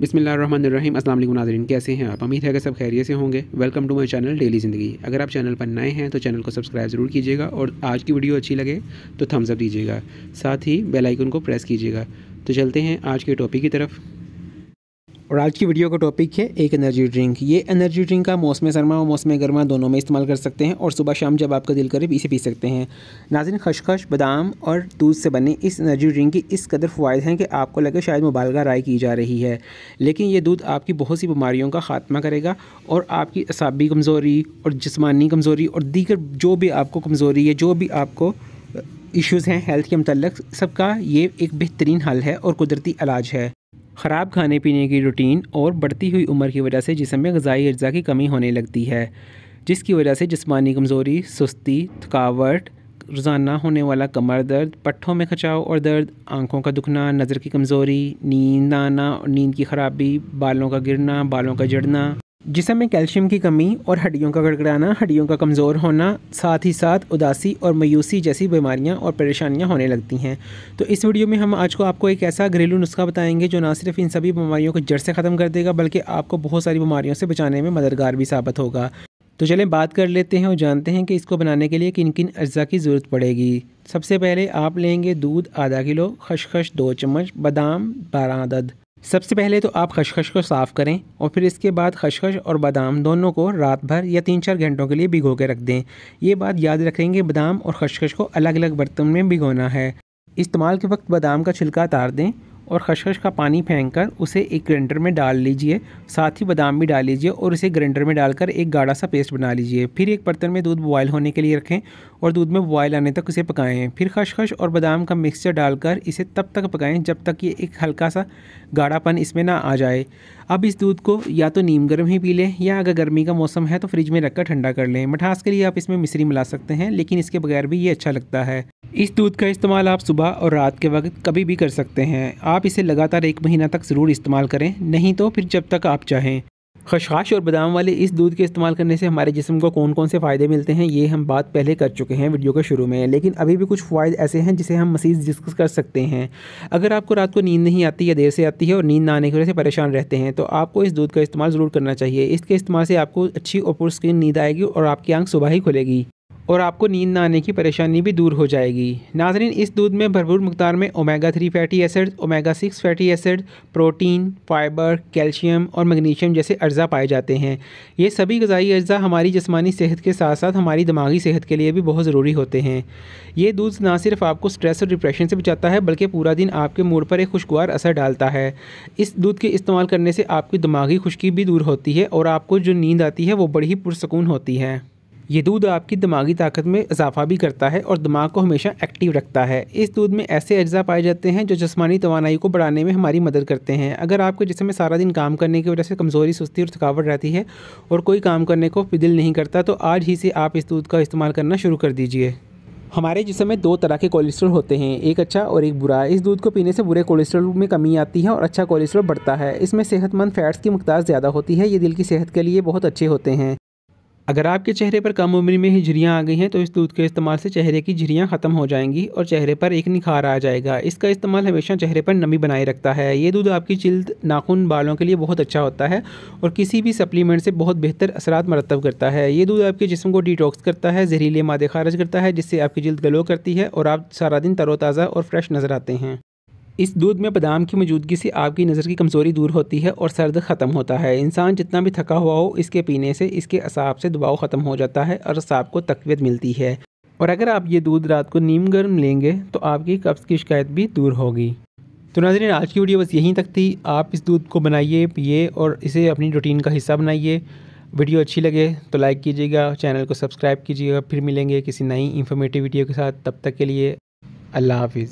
बिसमिल्ल rim असल नाजरीन कैसे हैं आप अमीद है अगर सब खैरियत से होंगे welcome to my channel daily ज़िंदगी अगर आप चैनल पर नए हैं तो चैनल को सब्सक्राइब ज़रूर कीजिएगा और आज की वीडियो अच्छी लगे तो थम्सअप दीजिएगा साथ ही बेल आइकन को प्रेस कीजिएगा तो चलते हैं आज के टॉपिक की तरफ और आज की वीडियो का टॉपिक है एक एनर्जी ड्रिंक ये एनर्जी ड्रिंक का मौसम सरमा और मौसम गर्मा दोनों में इस्तेमाल कर सकते हैं और सुबह शाम जब आपका दिल करे इसे पी सकते हैं नाजिन खशखश बादाम और दूध से बने इस एनर्जी ड्रिंक की इस कदर फ़वाद हैं कि आपको लगे शायद मुबालगा राय की जा रही है लेकिन ये दूध आपकी बहुत सी बीमारियों का ख़ात्मा करेगा और आपकी असाबी कमज़ोरी और जिसमानी कमज़ोरी और दीगर जो भी आपको कमज़ोरी है जो भी आपको इश्यूज़ uh, हैं हेल्थ के मतलब सबका ये एक बेहतरीन हल है और कुदरती इलाज है ख़राब खाने पीने की रूटीन और बढ़ती हुई उम्र की वजह से जिसम में गज़ाई अज्जा की कमी होने लगती है जिसकी वजह से जिसमानी कमज़ोरी सुस्ती थकावट रोज़ाना होने वाला कमर दर्द पट्ठों में खचाव और दर्द आंखों का दुखना नज़र की कमज़ोरी नींद आना और नींद की खराबी बालों का गिरना बालों का जड़ना जिसम में कैल्शियम की कमी और हड्डियों का गड़गड़ाना हड्डियों का कमज़ोर होना साथ ही साथ उदासी और मायूसी जैसी बीमारियां और परेशानियां होने लगती हैं तो इस वीडियो में हम आज को आपको एक ऐसा घरेलू नुस्खा बताएंगे जो ना सिर्फ इन सभी बीमारियों को जड़ से ख़त्म कर देगा बल्कि आपको बहुत सारी बीमारियों से बचाने में मददगार भी साबित होगा तो चलें बात कर लेते हैं और जानते हैं कि इसको बनाने के लिए किन किन अज्जा की ज़रूरत पड़ेगी सबसे पहले आप लेंगे दूध आधा किलो खशखश दो चम्मच बादाम बारह अदद सबसे पहले तो आप खशखश को साफ़ करें और फिर इसके बाद खशखश और बादाम दोनों को रात भर या तीन चार घंटों के लिए भिगो के रख दें ये बात याद रखेंगे बादाम और खशखश को अलग अलग बर्तन में भिगोना है इस्तेमाल के वक्त बादाम का छिलका उतार दें और खशखश का पानी फेंक कर उसे एक ग्राइंडर में डाल लीजिए साथ ही बादाम भी डाल लीजिए और उसे ग्राइंडर में डालकर एक गाढ़ा सा पेस्ट बना लीजिए फिर एक बर्तन में दूध बॉयल होने के लिए रखें और दूध में बॉयल आने तक उसे पकाएं फिर खशखश और बादाम का मिक्सचर डालकर इसे तब तक पकाएं जब तक ये एक हल्का सा गाढ़ापन इसमें ना आ जाए अब इस दूध को या तो नीम गर्म ही पी लें या अगर गर्मी का मौसम है तो फ्रिज में रखकर ठंडा कर लें मिठास के लिए आप इसमें मिश्री मिला सकते हैं लेकिन इसके बगैर भी ये अच्छा लगता है इस दूध का इस्तेमाल आप सुबह और रात के वक्त कभी भी कर सकते हैं आप आप इसे लगातार एक महीना तक ज़रूर इस्तेमाल करें नहीं तो फिर जब तक आप चाहें खशखाश और बादाम वाले इस दूध के इस्तेमाल करने से हमारे जिस्म को कौन कौन से फ़ायदे मिलते हैं ये हम बात पहले कर चुके हैं वीडियो के शुरू में लेकिन अभी भी कुछ फ़ायदे ऐसे हैं जिसे हम मसीज डिस्कस कर सकते हैं अगर आपको रात को नींद नहीं आती या देर से आती है और नींद ना आने की वजह से परेशान रहते हैं तो आपको इस दूध का इस्तेमाल ज़रूर करना चाहिए इसके इस्तेमाल से आपको अच्छी और पुरस्कृत नींद आएगी और आपकी आंख सुबह ही खुलेगी और आपको नींद ना आने की परेशानी भी दूर हो जाएगी नाजरीन इस दूध में भरपूर मकदार में omega three fatty acid omega six fatty acid protein fibre calcium और मैग्नीशियम जैसे अज्जा पाए जाते हैं ये सभी गजाई अज्जा हमारी जिसमानी सेहत के साथ साथ हमारी दिमागी सेहत के लिए भी बहुत ज़रूरी होते हैं ये दूध ना सिर्फ आपको स्ट्रेस और डिप्रेशन से बचाता है बल्कि पूरा दिन आपके मूड पर एक खुशगवार असर डालता है इस दूध के इस्तेमाल करने से आपकी दिमागी खुशकी भी दूर होती है और आपको जो नींद आती है वो बड़ी ही पुरसकून होती है ये दूध आपकी दिमागी ताकत में इजाफा भी करता है और दिमाग को हमेशा एक्टिव रखता है इस दूध में ऐसे अज्जा पाए जाते हैं जो जिसमानी तोानाई को बढ़ाने में हमारी मदद करते हैं अगर आपके जिसमें सारा दिन काम करने की वजह से कमज़ोरी सुस्ती और थकावट रहती है और कोई काम करने को दिल नहीं करता तो आज ही से आप इस दूध का इस्तेमाल करना शुरू कर दीजिए हमारे जिसम में दो तरह के कोलेस्ट्रॉल होते हैं एक अच्छा और एक बुरा इस दूध को पीने से बुरे कोलेस्ट्रॉल में कमी आती है और अच्छा कोलेस्ट्रॉल बढ़ता है इसमें सेहतमंद फैट्स की मकदार ज़्यादा होती है ये दिल की सेहत के लिए बहुत अच्छे होते हैं अगर आपके चेहरे पर कम उम्र में ही झिरियाँ आ गई हैं तो इस दूध के इस्तेमाल से चेहरे की झिरियाँ ख़त्म हो जाएंगी और चेहरे पर एक निखार आ जाएगा इसका इस्तेमाल हमेशा चेहरे पर नमी बनाए रखता है ये दूध आपकी चिल्द नाखून बालों के लिए बहुत अच्छा होता है और किसी भी सप्लीमेंट से बहुत बेहतर असरात मरतब करता है ये दूध आपके जिसम को डिटॉक्स करता है जहरीले मादे खारज करता है जिससे आपकी जल्द ग्लो करती है और आप सारा दिन तरोताज़ा और फ्रेश नज़र आते हैं इस दूध में बादाम की मौजूदगी से आपकी नज़र की कमज़ोरी दूर होती है और सर्द ख़त्म होता है इंसान जितना भी थका हुआ हो इसके पीने से इसके असाब से दबाव ख़त्म हो जाता है और असाब को तकवीत मिलती है और अगर आप ये दूध रात को नीम गर्म लेंगे तो आपकी कब्ज़ की शिकायत भी दूर होगी तो नाजरीन आज की वीडियो बस यहीं तक थी आप इस दूध को बनाइए पिए और इसे अपनी रूटीन का हिस्सा बनाइए वीडियो अच्छी लगे तो लाइक कीजिएगा चैनल को सब्सक्राइब कीजिएगा फिर मिलेंगे किसी नई इन्फॉर्मेटिव वीडियो के साथ तब तक के लिए अल्लाह हाफिज़